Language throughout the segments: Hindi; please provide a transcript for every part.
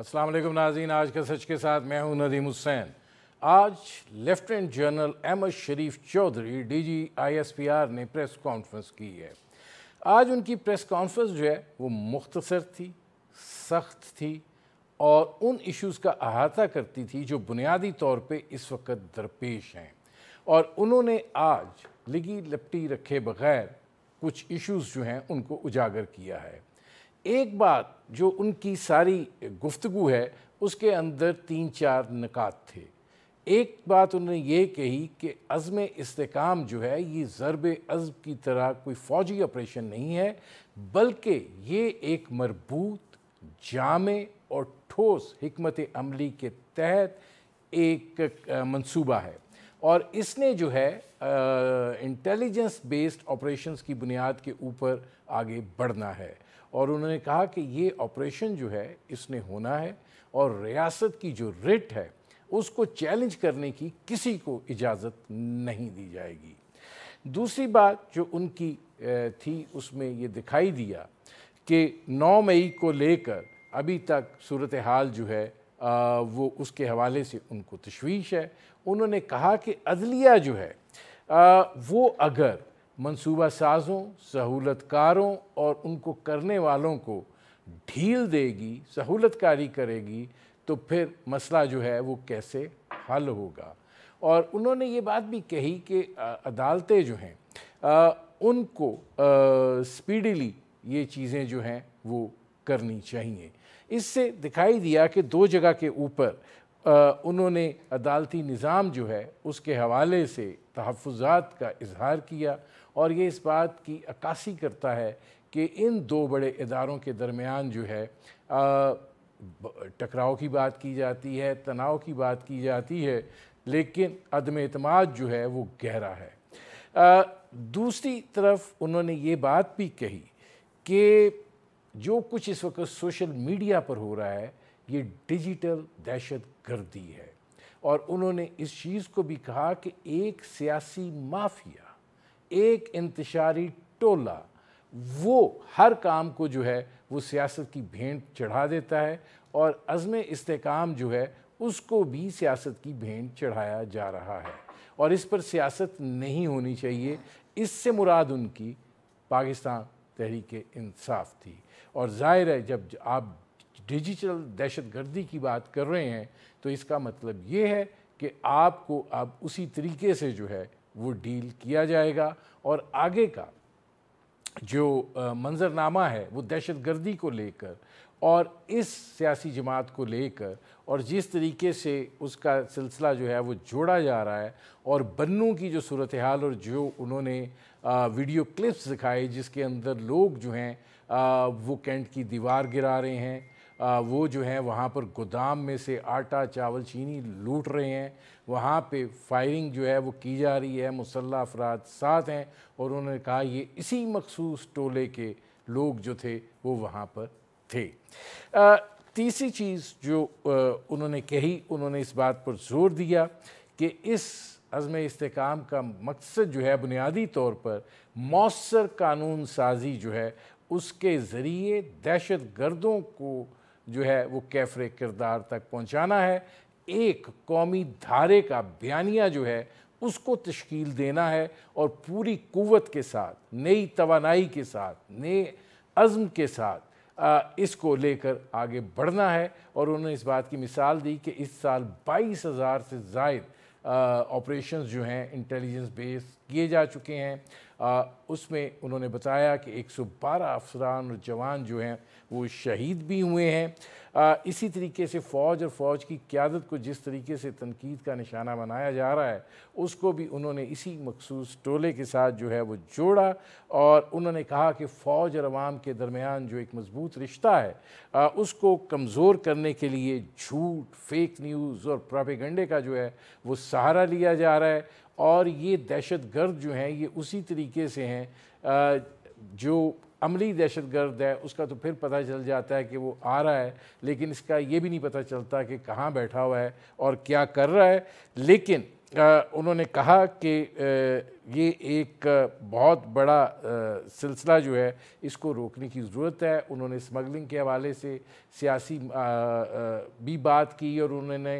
अस्सलाम वालेकुम नाजीन आज का सच के साथ मैं हूं नदीम हुसैन आज lieutenant general Ahmed Sharif Chaudhry DG ISPR ने प्रेस कॉन्फ्रेंस की है आज उनकी प्रेस कॉन्फ्रेंस जो है वो मुख्तसर थी सख्त थी और उन इश्यूज़ का अहाता करती थी जो बुनियादी तौर पे इस वक्त दरपेश हैं और उन्होंने आज लिगी लपटी रखे बगैर कुछ इश्यूज़ जो हैं उनको उजागर किया है एक बात जो उनकी सारी गुफ्तगु है उसके अंदर तीन चार नकात थे एक बात उन्होंने ये कही कि अज़म इसकाम जो है ये ज़रब अज़ब की तरह कोई फ़ौजी ऑपरेशन नहीं है बल्कि ये एक मरबूत जाम और ठोस हमत अमली के तहत एक मंसूबा है और इसने जो है इंटेलिजेंस बेस्ड ऑपरेशंस की बुनियाद के ऊपर आगे बढ़ना है और उन्होंने कहा कि ये ऑपरेशन जो है इसने होना है और रियासत की जो रिट है उसको चैलेंज करने की किसी को इजाज़त नहीं दी जाएगी दूसरी बात जो उनकी थी उसमें ये दिखाई दिया कि 9 मई को लेकर अभी तक सूरत हाल जो है वो उसके हवाले से उनको तशवीश है उन्होंने कहा कि अदलिया जो है वो अगर मनसूबा साजों सहूलतकारों और उनको करने वालों को ढील देगी सहूलतकारी करेगी तो फिर मसला जो है वो कैसे हल होगा और उन्होंने ये बात भी कही कि अदालतें जो हैं उनको स्पीडली ये चीज़ें जो हैं वो करनी चाहिए इससे दिखाई दिया कि दो जगह के ऊपर उन्होंने अदालती निज़ाम जो है उसके हवाले से तहफ़ात का इजहार किया और ये इस बात की अक्सी करता है कि इन दो बड़े इदारों के दरमियान जो है टकराव की बात की जाती है तनाव की बात की जाती है लेकिन अदम अतमाद जो है वो गहरा है आ, दूसरी तरफ उन्होंने ये बात भी कही कि जो कुछ इस वक्त सोशल मीडिया पर हो रहा है ये डिजिटल दहशत गर्दी है और उन्होंने इस चीज़ को भी कहा कि एक सियासी माफिया एक इंतशारी टोला वो हर काम को जो है वो सियासत की भेंट चढ़ा देता है और अज़म इस्तेकाम जो है उसको भी सियासत की भेंट चढ़ाया जा रहा है और इस पर सियासत नहीं होनी चाहिए इससे मुराद उनकी पाकिस्तान तहरीक इंसाफ थी और ज़ाहिर है जब आप डिजिटल दहशत गर्दी की बात कर रहे हैं तो इसका मतलब ये है कि आपको अब उसी तरीके से जो है वो डील किया जाएगा और आगे का जो मंजरनामा है वो दहशत गर्दी को लेकर और इस सियासी जमात को लेकर और जिस तरीके से उसका सिलसिला जो है वो जोड़ा जा रहा है और बन्नू की जो सूरत हाल और जो उन्होंने वीडियो क्लिप्स दिखाए जिसके अंदर लोग जो हैं वो कैंट की दीवार गिरा रहे हैं वो जो है वहाँ पर गोदाम में से आटा चावल चीनी लूट रहे हैं वहाँ पे फायरिंग जो है वो की जा रही है मुसल्ह अफराद साथ हैं और उन्होंने कहा ये इसी मखसूस टोले के लोग जो थे वो वहाँ पर थे आ, तीसरी चीज़ जो आ, उन्होंने कही उन्होंने इस बात पर जोर दिया कि इस अज़म इसकाम का मकसद जो है बुनियादी तौर पर मौसर कानून साजी जो है उसके ज़रिए दहशत गर्दों को जो है वो कैफरे किरदार तक पहुँचाना है एक कौमी धारे का बयानिया जो है उसको तश्कील देना है और पूरी क़वत के साथ नई तोानाई के साथ नए अज़म के साथ आ, इसको लेकर आगे बढ़ना है और उन्होंने इस बात की मिसाल दी कि इस साल बाईस हज़ार से जायद ऑपरेशन जो हैं इंटेलिजेंस बेस किए जा चुके हैं उसमें उन्होंने बताया कि 112 अफसरान और जवान जो हैं वो शहीद भी हुए हैं इसी तरीके से फ़ौज और फ़ौज की क्यादत को जिस तरीके से तनकीद का निशाना बनाया जा रहा है उसको भी उन्होंने इसी मखसूस टोले के साथ जो है वो जोड़ा और उन्होंने कहा कि फ़ौज और अवाम के दरमियान जो एक मज़बूत रिश्ता है उसको कमज़ोर करने के लिए झूठ फेक न्यूज़ और प्रापेगंडे का जो है वो सहारा लिया जा रहा है और ये दहशत गर्द जो हैं ये उसी तरीके से हैं जो अमली दहशत गर्द है उसका तो फिर पता चल जाता है कि वो आ रहा है लेकिन इसका ये भी नहीं पता चलता कि कहाँ बैठा हुआ है और क्या कर रहा है लेकिन उन्होंने कहा कि ये एक बहुत बड़ा सिलसिला जो है इसको रोकने की ज़रूरत है उन्होंने स्मगलिंग के हवाले से सियासी भी बात की और उन्होंने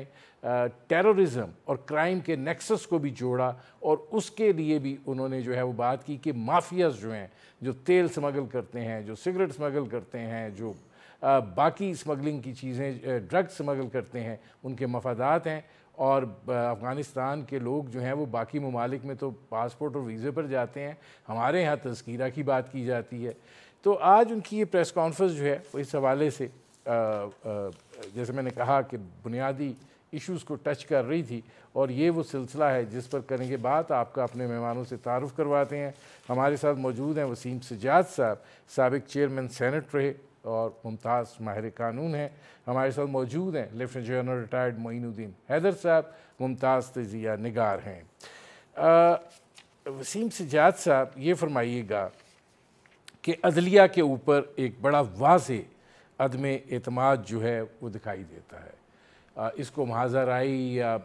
टेररिज्म और क्राइम के नेक्सस को भी जोड़ा और उसके लिए भी उन्होंने जो है वो बात की कि माफियाज़ जो हैं जो तेल स्मगल करते हैं जो सिगरेट स्मगल करते हैं जो बाकी स्मगलिंग की चीज़ें ड्रग्स स्मगल करते हैं उनके मफादात हैं और अफ़गानिस्तान के लोग जो हैं वो बाकी ममालिक में तो पासपोर्ट और वीज़े पर जाते हैं हमारे यहाँ तस्करा की बात की जाती है तो आज उनकी ये प्रेस कॉन्फ्रेंस जो है वो इस हवाले से आ, आ, जैसे मैंने कहा कि बुनियादी इश्यूज़ को टच कर रही थी और ये वो सिलसिला है जिस पर करने के बाद आपका अपने मेहमानों से तारफ़ करवाते हैं हमारे साथ मौजूद हैं वसीम सजाद साहब सबक चेयरमैन सैनट रहे और मुमताज़ माहिर कानून हैं हमारे साथ मौजूद हैं lieutenant general retired Moinuddin Haider साहब मुमताज़ तजिया निगार हैं वसीम सजाद साहब ये फरमाइएगा कि अदलिया के ऊपर एक बड़ा वाज अदम अतमाद जो है वो दिखाई देता है आ, इसको महाजराई या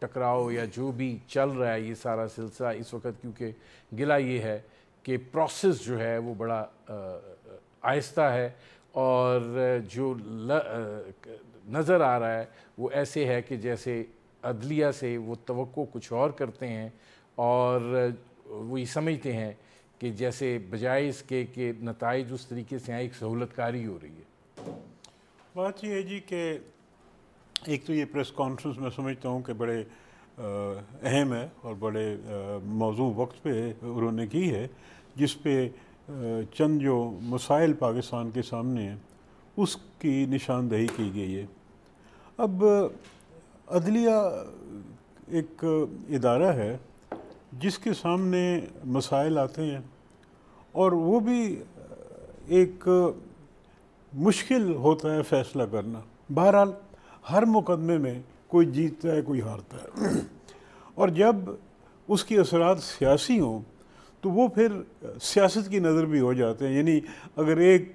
टकराव या जो भी चल रहा है ये सारा सिलसिला इस वक्त क्योंकि गिला ये है कि प्रोसेस जो है वो बड़ा आ, आहिस्ता है और जो नज़र आ रहा है वो ऐसे है कि जैसे अदलिया से वो तो कुछ और करते हैं और वो ये समझते हैं कि जैसे बजाय इसके के नतज उस तरीके से यहाँ एक सहूलतकारी हो रही है बात यह है जी कि एक तो ये प्रेस कॉन्फ्रेंस मैं समझता हूँ कि बड़े अहम है और बड़े मौजू वक्त पे उन्होंने की है जिस पे चंद जो मसाइल पाकिस्तान के सामने हैं उसकी निशानदही की गई है अब अदलिया एक इदारा है जिसके सामने मसाइल आते हैं और वो भी एक मुश्किल होता है फ़ैसला करना बहरहाल हर मुकदमे में कोई जीतता है कोई हारता है और जब उसके असरात सियासी हों तो वो फिर सियासत की नज़र भी हो जाते हैं यानी अगर एक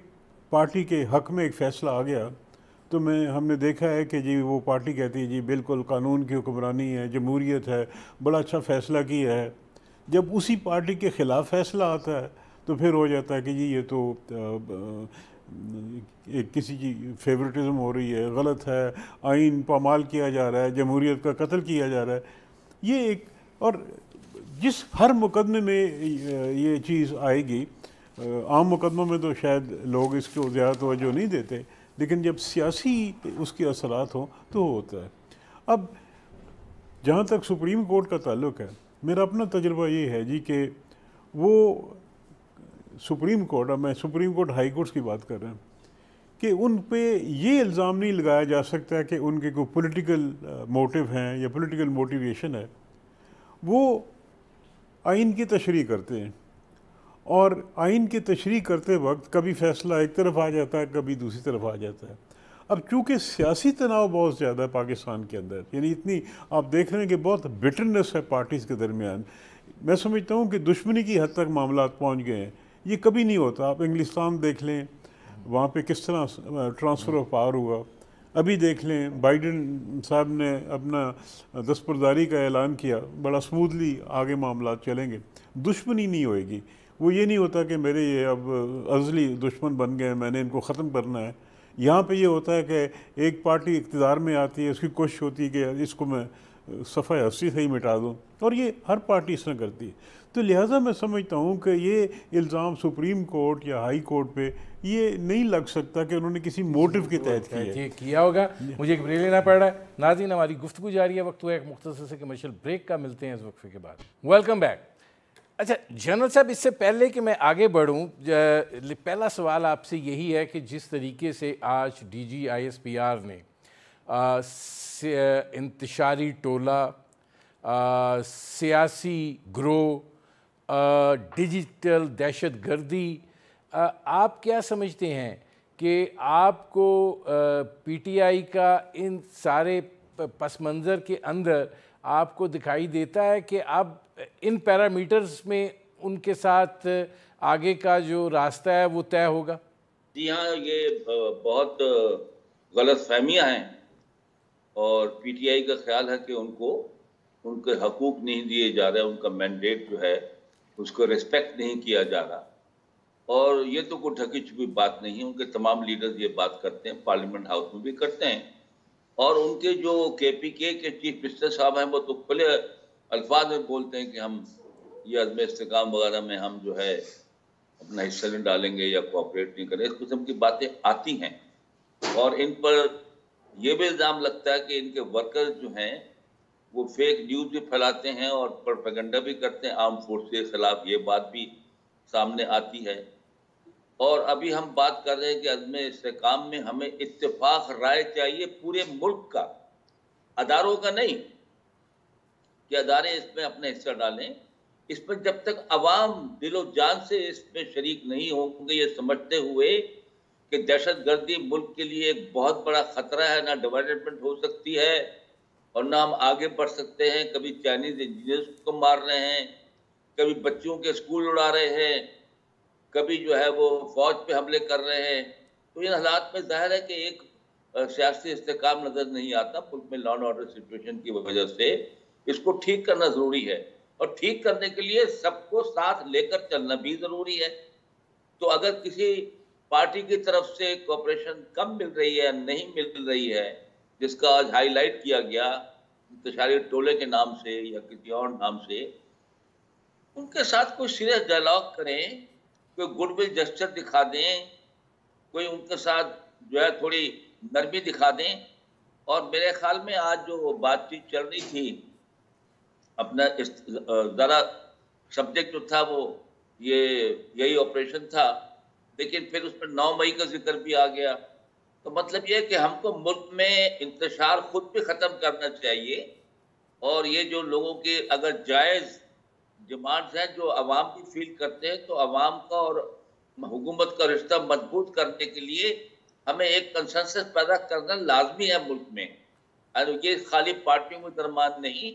पार्टी के हक में एक फ़ैसला आ गया तो मैं हमने देखा है कि जी वो पार्टी कहती है जी बिल्कुल कानून की हुक्मरानी है जमहूरीत है बड़ा अच्छा फ़ैसला किया है जब उसी पार्टी के ख़िलाफ़ फैसला आता है तो फिर हो जाता है कि जी ये तो एक किसी की फेवरेटिज्म हो रही है गलत है आइन पामाल किया जा रहा है जमहूरीत का कत्ल किया जा रहा है ये एक और जिस हर मुकदमे में ये चीज़ आएगी आम मुकदमों में तो शायद लोग इसको ज़्यादा तोजह नहीं देते लेकिन जब सियासी उसके असरात हों तो होता है अब जहाँ तक सुप्रीम कोर्ट का ताल्लुक है मेरा अपना तजर्बा ये है जी कि वो सुप्रीम कोर्ट अब मैं सुप्रीम कोर्ट हाई कोर्ट्स की बात कर रहा हूँ कि उन पे ये इल्ज़ाम नहीं लगाया जा सकता कि उनके कोई पॉलिटिकल मोटिव हैं या पॉलिटिकल मोटिवेशन है वो आइन की तशरी करते हैं और आइन की तशरी करते वक्त कभी फैसला एक तरफ आ जाता है कभी दूसरी तरफ आ जाता है अब चूँकि सियासी तनाव बहुत ज़्यादा है पाकिस्तान के अंदर यानी इतनी आप देख रहे हैं कि बहुत बिटरनेस है पार्टीज़ के दरमियान मैं समझता हूँ कि दुश्मनी की हद तक मामला पहुँच गए हैं ये कभी नहीं होता आप इंग्लिस्तान देख लें वहाँ पे किस तरह ट्रांसफ़र ऑफ पावर हुआ अभी देख लें बाइडन साहब ने अपना दस्तरदारी का ऐलान किया बड़ा स्मूथली आगे मामला चलेंगे दुश्मनी नहीं होएगी वो ये नहीं होता कि मेरे ये अब अजली दुश्मन बन गए मैंने इनको ख़त्म करना है यहाँ पे ये होता है कि एक पार्टी इकतदार में आती है उसकी कोशिश होती है कि इसको मैं सफ़ा हस्सी से ही मिटा दूँ और ये हर पार्टी इस तरह करती है तो लिहाजा मैं समझता हूँ कि ये इल्ज़ाम सुप्रीम कोर्ट या हाई कोर्ट पे ये नहीं लग सकता कि उन्होंने किसी मोटिव के तहत किया किया होगा मुझे एक ब्रेक लेना पड़ रहा है नाजीन हमारी गुफ्तु जारी है वक्त हुआ एक मुख्तर से कमर्शल ब्रेक का मिलते हैं इस वक्फे के बाद वेलकम बैक अच्छा जनरल साहब इससे पहले कि मैं आगे बढ़ूँ पहला सवाल आपसे यही है कि जिस तरीके से आज D G I S P R ने इंतशारी टोला आ, सियासी ग्रोह डिजिटल दहशत गर्दी आप क्या समझते हैं कि आपको पीटीआई का इन सारे पस मंज़र के अंदर आपको दिखाई देता है कि आप इन पैरामीटर्स में उनके साथ आगे का जो रास्ता है वो तय होगा जी हाँ ये बहुत गलत फहमियाँ हैं और पीटीआई का ख्याल है कि उनको उनके हकूक नहीं दिए जा रहे उनका मैंडेट जो है उसको रेस्पेक्ट नहीं किया जा रहा और ये तो कोई ढकी छुपी बात नहीं है उनके तमाम लीडर्स ये बात करते हैं पार्लियामेंट हाउस में भी करते हैं और उनके जो केपीके के चीफ मिनिस्टर साहब हैं वो तो खुले अल्फाज में बोलते हैं कि हम ये अदम इसकाम वगैरह में हम जो है अपना हिस्सा नहीं डालेंगे या कोऑपरेट नहीं करें इस किस्म की बातें आती हैं और इन पर यह भी इल्ज़ाम लगता है कि इनके वर्कर्स जो हैं वो फेक न्यूज़ भी फैलाते हैं और प्रोपेगेंडा भी करते हैं आर्म फोर्स के खिलाफ ये बात भी सामने आती है और अभी हम बात कर रहे हैं कि अदम इसकाम में हमें इतफाक राय चाहिए पूरे मुल्क का अदारों का नहीं कि अदारे इसमें अपना हिस्सा डालें इस पर जब तक अवाम दिलो जान से इसमें शरीक नहीं होंगे ये समझते हुए कि दहशत गर्दी मुल्क के लिए एक बहुत बड़ा खतरा है ना डेवलपमेंट हो सकती है और ना हम आगे बढ़ सकते हैं कभी चाइनीज इंजीनियर्स को मार रहे हैं कभी बच्चों के स्कूल उड़ा रहे हैं कभी जो है वो फौज पे हमले कर रहे हैं तो इन हालात में जाहिर है कि एक सियासी इस्तेकाम नज़र नहीं आता मुल्क में लॉ एंड ऑर्डर सिचुएशन की वजह से इसको ठीक करना ज़रूरी है और ठीक करने के लिए सबको साथ लेकर चलना भी ज़रूरी है तो अगर किसी पार्टी की तरफ से कॉपरेशन कम मिल रही है नहीं मिल रही है जिसका आज हाईलाइट किया गया तुषारी टोले के नाम से या किसी और नाम से उनके साथ कोई सीरियस डायलॉग करें कोई गुडविल जेस्टर दिखा दें कोई उनके साथ जो है थोड़ी नरमी दिखा दें और मेरे ख्याल में आज जो बातचीत चल रही थी अपना इस ज़रा सब्जेक्ट जो था वो ये यही ऑपरेशन था लेकिन फिर उस पर नौ मई का जिक्र भी आ गया तो मतलब ये कि हमको मुल्क में इंतजार खुद भी ख़त्म करना चाहिए और ये जो लोगों के अगर जायज़ डिमांड्स हैं जो आवाम की फील करते हैं तो आवाम का और हुकूमत का रिश्ता मजबूत करने के लिए हमें एक कंसेंसस पैदा करना लाजमी है मुल्क में और ये खाली पार्टियों के दरमान नहीं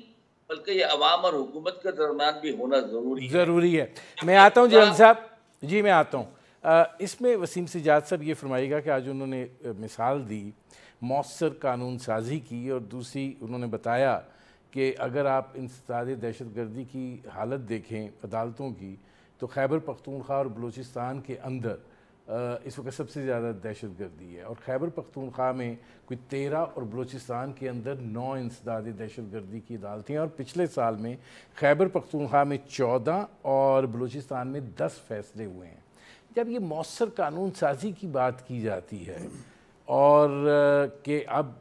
बल्कि ये आवाम और हुकूमत के दरमान भी होना ज़रूरी ज़रूरी है मैं आता हूँ साहब जी मैं आता हूँ इसमें वसीम सिजाद साहब ये फरमाइएगा कि आज उन्होंने मिसाल दी मौसर कानून साजी की और दूसरी उन्होंने बताया कि अगर आप इंसदाद दहशत गर्दी की हालत देखें अदालतों की तो खैबर पख्तूनख्वा और बलूचिस्तान के अंदर इस वक्त सबसे ज़्यादा दहशत गर्दी है और खैबर पख्तूनख्वा में कोई तेरह और बलूचिस्तान के अंदर नौ इंसदाद दहशत गर्दी की अदालतें और पिछले साल में खैबर पख्तूनख्वा में चौदह और बलूचिस्तान में दस फैसले हुए हैं जब ये मौसर कानून साजी की बात की जाती है और कि अब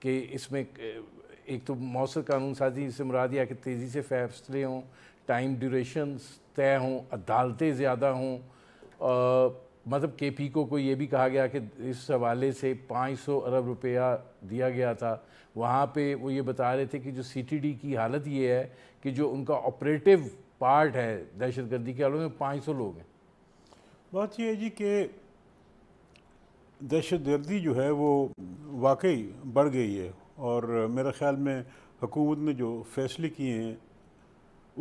कि इसमें एक तो मौसर कानून साजी से मुराद या कि तेज़ी से फैसले हों टाइम ड्यूरेशंस तय हों अदालतें ज़्यादा हों मतलब के पी को को ये भी कहा गया कि इस हवाले से 500 अरब रुपया दिया गया था वहाँ पे वो ये बता रहे थे कि जो सीटीडी की हालत ये है कि जो उनका ऑपरेटिव पार्ट है दहशत गर्दी के आलों में पाँच सौ लोग हैं बात यह है जी कि दहशत गर्दी जो है वो वाकई बढ़ गई है और मेरे ख़्याल में हुकूमत ने जो फैसले किए हैं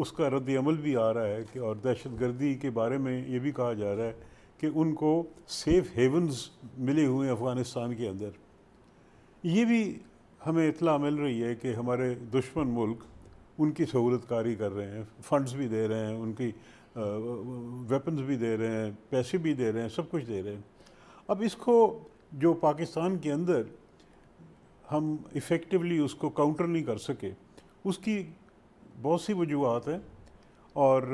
उसका रद्द अमल भी आ रहा है कि और दहशत गर्दी के बारे में ये भी कहा जा रहा है कि उनको सेफ़ हेवन्स मिले हुए हैं अफ़गानिस्तान के अंदर ये भी हमें इतला मिल रही है कि हमारे दुश्मन मुल्क उनकी सहूलतकारी कर रहे हैं फंड्स भी दे रहे हैं उनकी वेपन्स भी दे रहे हैं पैसे भी दे रहे हैं सब कुछ दे रहे हैं अब इसको जो पाकिस्तान के अंदर हम इफ़ेक्टिवली उसको काउंटर नहीं कर सके उसकी बहुत सी वजूहत हैं और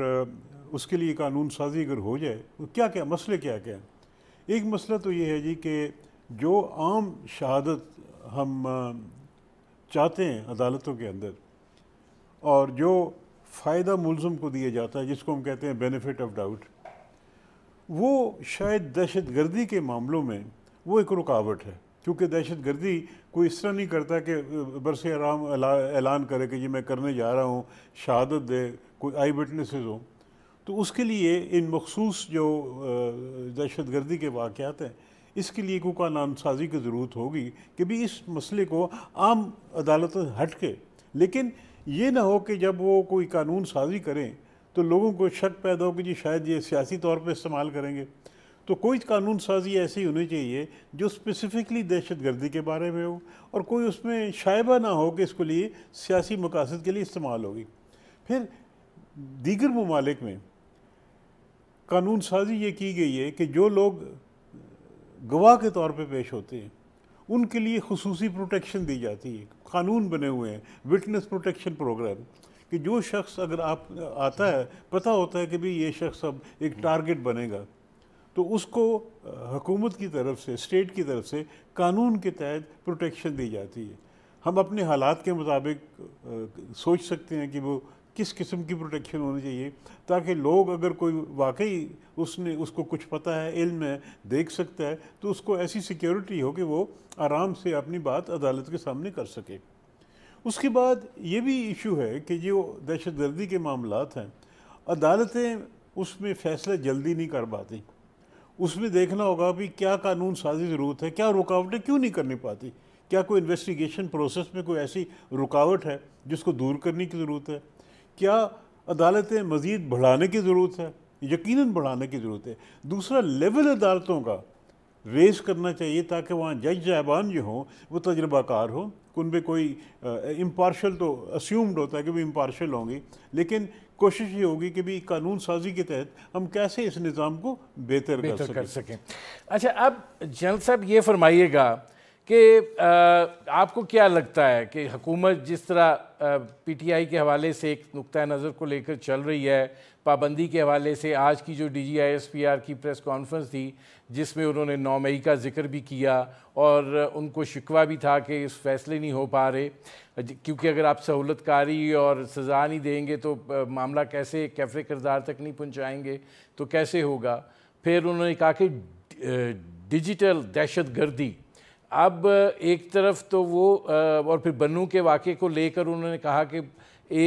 उसके लिए कानून साजी अगर हो जाए तो क्या क्या मसले क्या क्या हैं एक मसला तो ये है जी कि जो आम शहादत हम चाहते हैं अदालतों के अंदर और जो फ़ायदा मुलम को दिया जाता है जिसको हम कहते हैं बेनिफिट ऑफ डाउट वो शायद दहशत गर्दी के मामलों में वो एक रुकावट है क्योंकि दहशत गर्दी कोई इस तरह नहीं करता कि बरस आराम ऐलान करे कि ये मैं करने जा रहा हूँ शहादत दे कोई आई विटनेसेस हो तो उसके लिए इन मखसूस जो दहशत गर्दी के वाक़ हैं इसके लिए कोई कानून साजी की ज़रूरत होगी कि भी इस मसले को आम अदालत हट के लेकिन ये ना हो कि जब वो कोई कानून साजी करें तो लोगों को शक पैदा हो कि जी शायद ये सियासी तौर पर इस्तेमाल करेंगे तो कोई कानून साजी ऐसी होनी चाहिए जो स्पेसिफ़िकली दहशत गर्दी के बारे में हो और कोई उसमें शायबा ना हो कि इसको लिए सियासी मकासद के लिए इस्तेमाल होगी फिर दीगर ममालिक में कानून साजी ये की गई है कि जो लोग गवाह के तौर पे पेश होते हैं उनके लिए खसूसी प्रोटेक्शन दी जाती है कानून बने हुए हैं विटनेस प्रोटेक्शन प्रोग्राम कि जो शख्स अगर आप आता है पता होता है कि भाई ये शख्स अब एक टारगेट बनेगा तो उसको हुकूमत की तरफ से स्टेट की तरफ से कानून के तहत प्रोटेक्शन दी जाती है हम अपने हालात के मुताबिक सोच सकते हैं कि वो किस किस्म की प्रोटेक्शन होनी चाहिए ताकि लोग अगर कोई वाकई उसने उसको कुछ पता है इल्म है देख सकता है तो उसको ऐसी सिक्योरिटी हो कि वो आराम से अपनी बात अदालत के सामने कर सके उसके बाद ये भी इशू है कि जो दहशत गर्दी के मामला हैं अदालतें उसमें फैसला जल्दी नहीं कर पाती उसमें देखना होगा भी क्या कानून साजी ज़रूरत है क्या रुकावटें क्यों नहीं करनी पाती क्या कोई इन्वेस्टिगेशन प्रोसेस में कोई ऐसी रुकावट है जिसको दूर करने की ज़रूरत है क्या अदालतें मज़ीद बढ़ाने की ज़रूरत है यकीनन बढ़ाने की ज़रूरत है दूसरा लेवल अदालतों का रेस करना चाहिए ताकि वहाँ जज साहबान जो हों वो तजर्बाकार हों उन पर कोई इम्पार्शल तो अस्यूम्ड होता है कि वो इम्पार्शल होंगे लेकिन कोशिश ये होगी कि भाई कानून साजी के तहत हम कैसे इस निज़ाम को बेहतर, कर सकें अच्छा अब जनरल साहब ये फरमाइएगा कि आपको क्या लगता है कि हुकूमत जिस तरह पीटीआई के हवाले से एक नुक़ नज़र को लेकर चल रही है पाबंदी के हवाले से आज की जो D G I S P R की प्रेस कॉन्फ्रेंस थी जिसमें उन्होंने नौ मई का जिक्र भी किया और उनको शिकवा भी था कि इस फैसले नहीं हो पा रहे क्योंकि अगर आप सहूलतकारी और सज़ा नहीं देंगे तो मामला कैसे कैफे किरदार तक नहीं पहुँचाएँगे तो कैसे होगा फिर उन्होंने कहा कि डिजिटल दहशत गर्दी अब एक तरफ तो वो और फिर बनू के वाक़े को लेकर उन्होंने कहा कि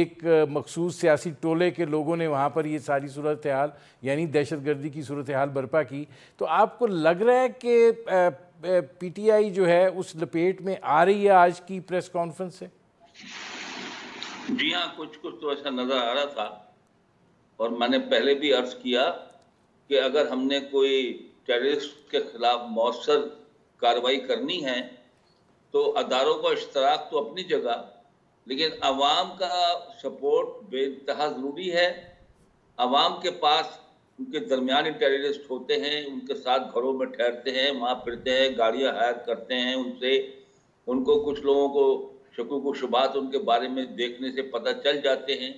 एक मखसूस सियासी टोले के लोगों ने वहाँ पर ये सारी सूरत हाल यानी दहशत गर्दी की सूरत हाल बर्पा की तो आपको लग रहा है कि पीटीआई जो है उस लपेट में आ रही है आज की प्रेस कॉन्फ्रेंस से जी हाँ कुछ कुछ तो ऐसा नज़र आ रहा था और मैंने पहले भी अर्ज किया कि अगर हमने कोई टेररिस्ट के खिलाफ मौसर कार्रवाई करनी है तो अदारों का इश्तराक तो अपनी जगह लेकिन आवाम का सपोर्ट बेतहा ज़रूरी है आवाम के पास उनके दरमियान टेररिस्ट होते हैं उनके साथ घरों में ठहरते हैं वहाँ फिरते हैं गाड़ियाँ हायर करते हैं उनसे उनको कुछ लोगों को शकु को शुबात उनके बारे में देखने से पता चल जाते हैं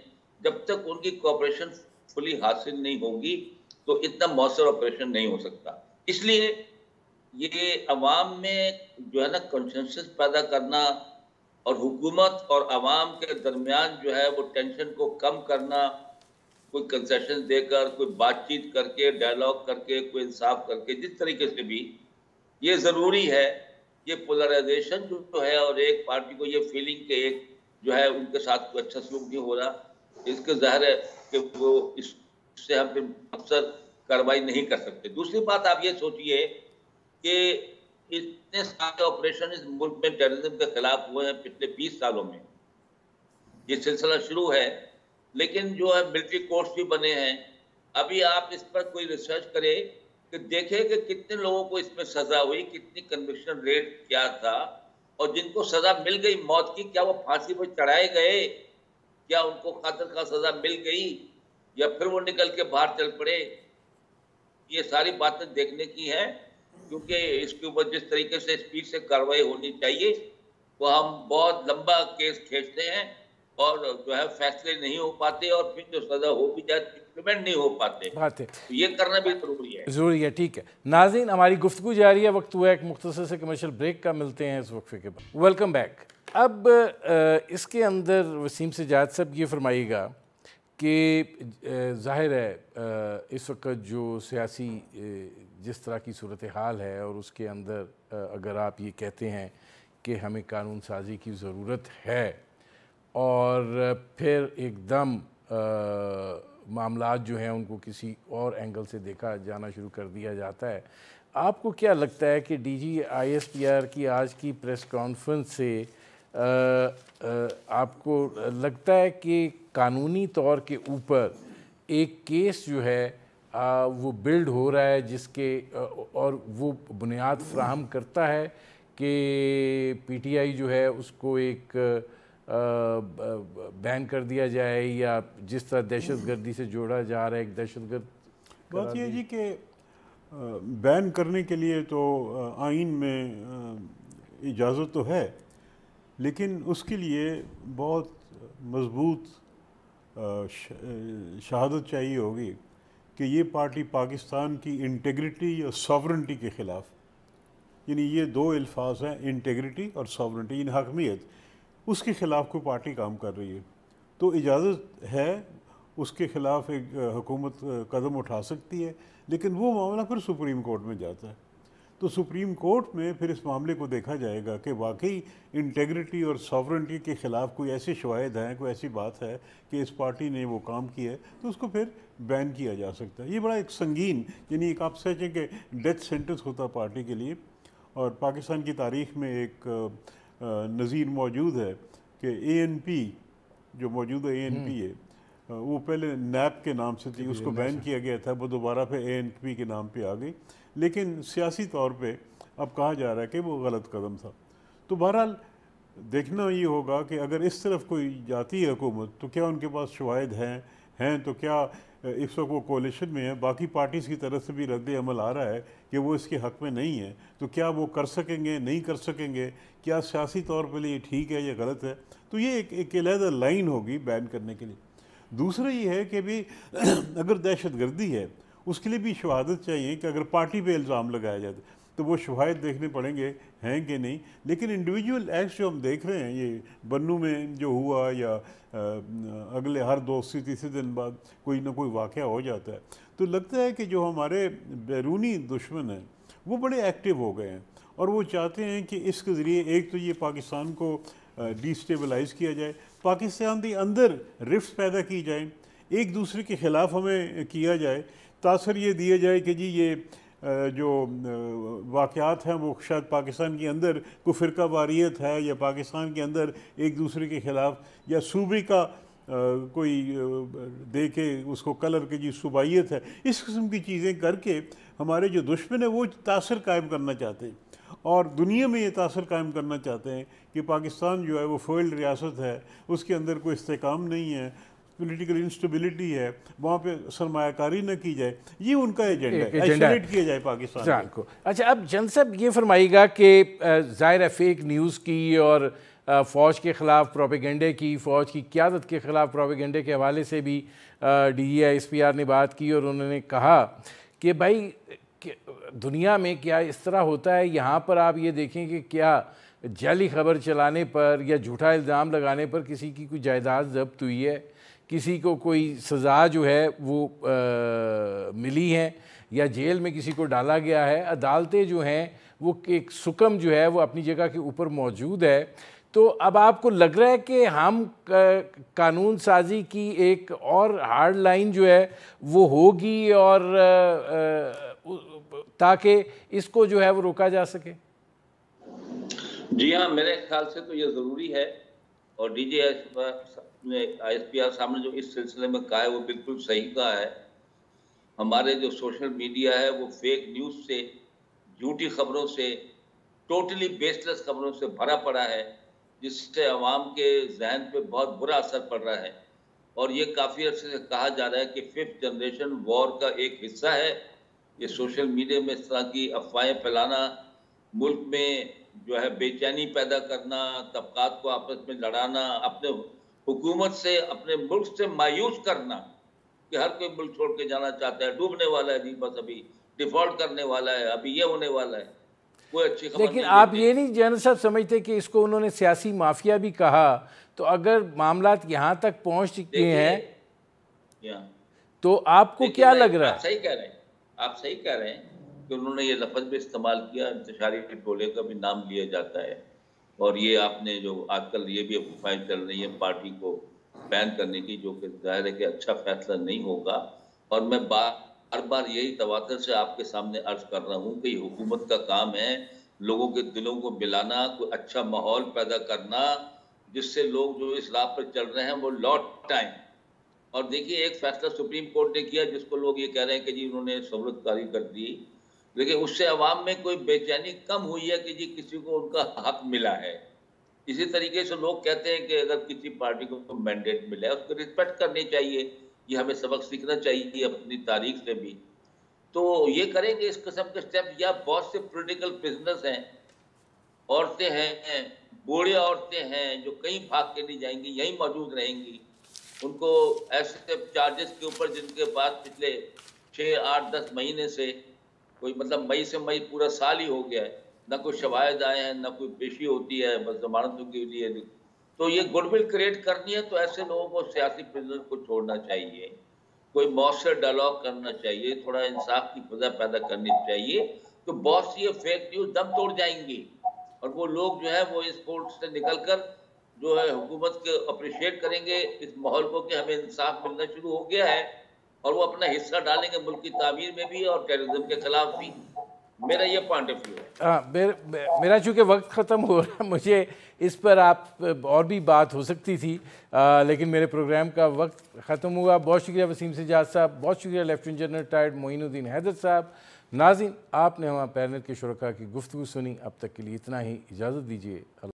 जब तक उनकी कॉपरेशन फुली हासिल नहीं होगी तो इतना मौसर ऑपरेशन नहीं हो सकता इसलिए ये अवाम में जो है ना कंसेंसस पैदा करना और हुकूमत और आवाम के दरमियान जो है वो टेंशन को कम करना कोई कंसेशन देकर कोई बातचीत करके डायलॉग करके कोई इंसाफ करके जिस तरीके से भी ये ज़रूरी है ये पोलराइजेशन जो है और एक पार्टी को ये फीलिंग के एक जो है उनके साथ कोई अच्छा सलूक नहीं हो रहा इसके ज़ाहिर है कि वो इससे हम अक्सर कार्रवाई नहीं कर सकते दूसरी बात आप ये सोचिए कि इतने सारे ऑपरेशन इस मुल्क में टेररिज्म के खिलाफ हुए हैं पिछले 20 सालों में ये सिलसिला शुरू है लेकिन जो है मिलिट्री कोर्स भी बने हैं अभी आप इस पर कोई रिसर्च करें कि देखें कि कितने लोगों को इसमें सजा हुई कितनी कन्विक्शन रेट क्या था और जिनको सजा मिल गई मौत की क्या वो फांसी पर चढ़ाए गए क्या उनको खातर का सजा मिल गई या फिर वो निकल के बाहर चल पड़े ये सारी बातें देखने की हैं क्योंकि इसके ऊपर जिस तरीके से स्पीड से कार्रवाई होनी चाहिए वो हम बहुत लंबा केस खींचते हैं और जो है फैसले नहीं हो पाते और फिर जो सजा हो भी जाए इम्प्लीमेंट तो नहीं हो पाते तो ये करना भी जरूरी है जरूरी है ठीक है नाजिन हमारी गुफ्तु जारी है वक्त हुआ एक मुख्तर से कमर्शल ब्रेक का मिलते हैं इस वक्फे के बाद वेलकम बैक अब इसके अंदर वसीम से जात सब ये फरमाइएगा कि जाहिर है इस वक्त जो सियासी जिस तरह की सूरत हाल है और उसके अंदर अगर आप ये कहते हैं कि हमें कानून साजी की ज़रूरत है और फिर एकदम मामला जो हैं उनको किसी और एंगल से देखा जाना शुरू कर दिया जाता है आपको क्या लगता है कि D G I S P R की आज की प्रेस कॉन्फ्रेंस से आ, आ, आपको लगता है कि कानूनी तौर के ऊपर एक केस जो है आ, वो बिल्ड हो रहा है जिसके और वो बुनियाद फ्राहम करता है कि पीटीआई जो है उसको एक बैन कर दिया जाए या जिस तरह दहशत गर्दी से जोड़ा जा रहा है एक दहशत गर्द बात ये जी कि बैन करने के लिए तो आइन में इजाज़त तो है लेकिन उसके लिए बहुत मजबूत शहादत चाहिए होगी कि ये पार्टी पाकिस्तान की इंटेग्रिटी या सॉवरनटी के ख़िलाफ़ यानी ये दो अल्फाज हैं इंटेग्रिटी और सॉवरनटी इन हकमियत उसके ख़िलाफ़ कोई पार्टी काम कर रही है तो इजाज़त है उसके ख़िलाफ़ एक हुकूमत कदम उठा सकती है लेकिन वो मामला फिर सुप्रीम कोर्ट में जाता है तो सुप्रीम कोर्ट में फिर इस मामले को देखा जाएगा कि वाकई इंटेग्रिटी और सॉवरेंटी के ख़िलाफ़ कोई ऐसे शवाहद हैं कोई ऐसी बात है कि इस पार्टी ने वो काम किया है तो उसको फिर बैन किया जा सकता है ये बड़ा एक संगीन यानी एक आप सोचें कि डेथ सेंटेंस होता पार्टी के लिए और पाकिस्तान की तारीख में एक नज़ीर मौजूद है कि ए एन पी जो मौजूदा ए एन पी है हम्म। वो पहले नैप के नाम से थी उसको बैन किया गया था वो दोबारा फिर ए एन पी के नाम पर आ गई लेकिन सियासी तौर पे अब कहा जा रहा है कि वो गलत कदम था तो बहरहाल देखना ये होगा कि अगर इस तरफ कोई जाती है हुकूमत तो क्या उनके पास शवाहद हैं हैं तो क्या इस वक्त वो कोलिशन में है बाकी पार्टीज़ की तरफ से भी रद्द अमल आ रहा है कि वो इसके हक़ में नहीं है तो क्या वो कर सकेंगे नहीं कर सकेंगे क्या सियासी तौर पर ये ठीक है या गलत है तो ये एक एक अलहदा लाइन होगी बैन करने के लिए दूसरा ये है कि भी अगर दहशत गर्दी है उसके लिए भी शहादत चाहिए कि अगर पार्टी पे इल्ज़ाम लगाया जाए तो वो शवाहद देखने पड़ेंगे हैं कि नहीं लेकिन इंडिविजुअल एक्ट जो हम देख रहे हैं ये बन्नू में जो हुआ या अगले हर दो से तीसरे दिन बाद कोई ना कोई वाक़ हो जाता है तो लगता है कि जो हमारे बैरूनी दुश्मन हैं वो बड़े एक्टिव हो गए हैं और वो चाहते हैं कि इसके ज़रिए एक तो ये पाकिस्तान को डिस्टेबलाइज किया जाए पाकिस्तान के अंदर रिफ्ट पैदा की जाए एक दूसरे के ख़िलाफ़ हमें किया जाए तासर ये दिया जाए कि जी ये जो वाक़ात हैं वो शायद पाकिस्तान के अंदर को फ़िरका वारियत है या पाकिस्तान के अंदर एक दूसरे के ख़िलाफ़ या सूबे का कोई दे के उसको कलर के जी सूबाइत है इस किस्म की चीज़ें करके हमारे जो दुश्मन है वो तासर कायम करना चाहते हैं और दुनिया में ये तासर कायम करना चाहते हैं कि पाकिस्तान जो है वो फोल्ड रियासत है उसके अंदर कोई इसकाम नहीं है पॉलिटिकल इंस्टेबिलिटी है वहाँ पे सरमाकारी न की जाए ये उनका एजेंडा है किया जाए पाकिस्तान को अच्छा अब जन साहब ये फरमाएगा कि ज़ाहिर है फेक न्यूज़ की और फ़ौज के ख़िलाफ़ प्रोपेगेंडे की फ़ौज की क्यादत के ख़िलाफ़ प्रोपेगेंडे के हवाले से भी डी एस पी आर ने बात की और उन्होंने कहा कि भाई दुनिया में क्या इस तरह होता है यहाँ पर आप ये देखें कि क्या जाली खबर चलाने पर या झूठा इल्ज़ाम लगाने पर किसी की कोई जायदाद जब्त हुई है किसी को कोई सज़ा जो है वो आ, मिली है या जेल में किसी को डाला गया है अदालतें जो हैं वो एक सुकम जो है वो अपनी जगह के ऊपर मौजूद है तो अब आपको लग रहा है कि हम कानून साजी की एक और हार्ड लाइन जो है वो होगी और ताकि इसको जो है वो रोका जा सके जी हाँ मेरे ख्याल से तो ये ज़रूरी है और डीजे आपने आईएसपीआर साहब ने जो इस सिलसिले में कहा है वो बिल्कुल सही कहा है हमारे जो सोशल मीडिया है वो फेक न्यूज़ से झूठी खबरों से टोटली बेसलेस खबरों से भरा पड़ा है जिससे आवाम के जहन पे बहुत बुरा असर पड़ रहा है और ये काफ़ी अर्से से कहा जा रहा है कि फिफ्थ जनरेशन वॉर का एक हिस्सा है ये सोशल मीडिया में इस तरह की अफवाहें फैलाना मुल्क में जो है बेचैनी पैदा करना तबकात को आपस में लड़ाना अपने हुकूमत से अपने मुल्क से मायूस करना कि हर कोई मुल्क छोड़ के जाना चाहता है डूबने वाला है जी बस अभी डिफॉल्ट करने वाला है अभी ये होने वाला है कोई अच्छी खबर लेकिन आप ये नहीं जैन साहब समझते कि इसको उन्होंने सियासी माफिया भी कहा तो अगर मामला यहाँ तक पहुँच चुके हैं तो आपको क्या लग रहा है सही कह रहे हैं आप सही कह रहे हैं कि उन्होंने ये लफज भी इस्तेमाल किया इंतजारी टोले का भी नाम लिया जाता है और ये आपने जो आजकल ये भी अफवाहें चल रही है पार्टी को बैन करने की जो कि जाहिर है कि अच्छा फैसला नहीं होगा और मैं बार बार यही तवातर से आपके सामने अर्ज कर रहा हूँ कि हुकूमत का काम है लोगों के दिलों को मिलाना कोई अच्छा माहौल पैदा करना जिससे लोग जो इस राह पर चल रहे हैं वो लौट टाइम और देखिए एक फैसला सुप्रीम कोर्ट ने किया जिसको लोग ये कह रहे हैं कि जी उन्होंने सहूलतकारी कर दी लेकिन उससे अवाम में कोई बेचैनी कम हुई है कि जी किसी को उनका हक मिला है इसी तरीके से लोग कहते हैं कि अगर किसी पार्टी को तो मैंडेट मिला है उसको रिस्पेक्ट करनी चाहिए ये हमें सबक सीखना चाहिए अपनी तारीख से भी तो ये करेंगे इस किस्म के स्टेप या बहुत से पोलिटिकल बिजनेस हैं औरतें हैं बूढ़े औरतें हैं जो कहीं भाग के नहीं जाएंगी यहीं मौजूद रहेंगी उनको ऐसे चार्जेस के ऊपर जिनके पास पिछले छः आठ दस महीने से कोई मतलब मई से मई पूरा साल ही हो गया है ना कोई शवायद आए हैं ना कोई पेशी होती है बस जमानतों के लिए तो ये गुडविल क्रिएट करनी है तो ऐसे लोगों को सियासी प्रिजनर को छोड़ना चाहिए कोई मौसर डायलॉग करना चाहिए थोड़ा इंसाफ की फजा पैदा करनी चाहिए तो बहुत सी ये फेक न्यूज दम तोड़ जाएंगी और वो लोग जो है वो इस कोर्ट से निकल कर जो है हुकूमत के अप्रिशिएट करेंगे इस माहौल को कि हमें इंसाफ मिलना शुरू हो गया है और वो अपना हिस्सा डालेंगे मुल्क की तामीर में भी और टेररिज्म के खिलाफ भी मेरा ये पॉइंट ऑफ व्यू है आ, हाँ, मेर, मेरा चूंकि वक्त ख़त्म हो रहा है मुझे इस पर आप और भी बात हो सकती थी आ, लेकिन मेरे प्रोग्राम का वक्त ख़त्म हुआ बहुत शुक्रिया वसीम सजाद साहब बहुत शुक्रिया lieutenant general retired Moinuddin Haider साहब नाजिन आपने हमारे पैनल के शुरा की गुफ्तु सुनी अब तक के लिए इतना ही इजाज़त दीजिए